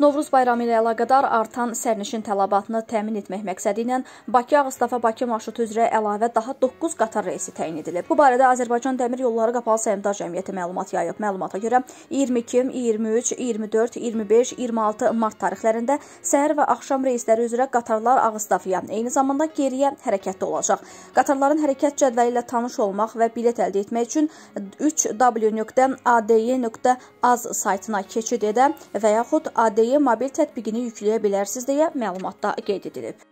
Novruz bayramı ilə əlaqədar artan sərnişin tələbatını təmin etmək məqsədi ilə Bakı-Ağstafa-Bakı marşrutu üzrə əlavə daha 9 qatar reysi təyin edilib. Bu barədə Azərbaycan Dəmir Yolları Qapalı Səhmdar Cəmiyyəti məlumat yayıb. Məlumata görə 22, 23, 24, 25, 26 mart tarixlərində səhər və axşam reysləri üzrə qatarlar Ağstafaya, eyni zamanda geriyə hərəkətdə olacaq. Qatarların hərəkət cədvəli ilə tanış olmaq və bilet əldə etmək üçün 3w.ady.az saytına keçid edə və yaxud ADY mobil tətbiqini yükləyə bilərsiniz deyə məlumatda qeyd edilib.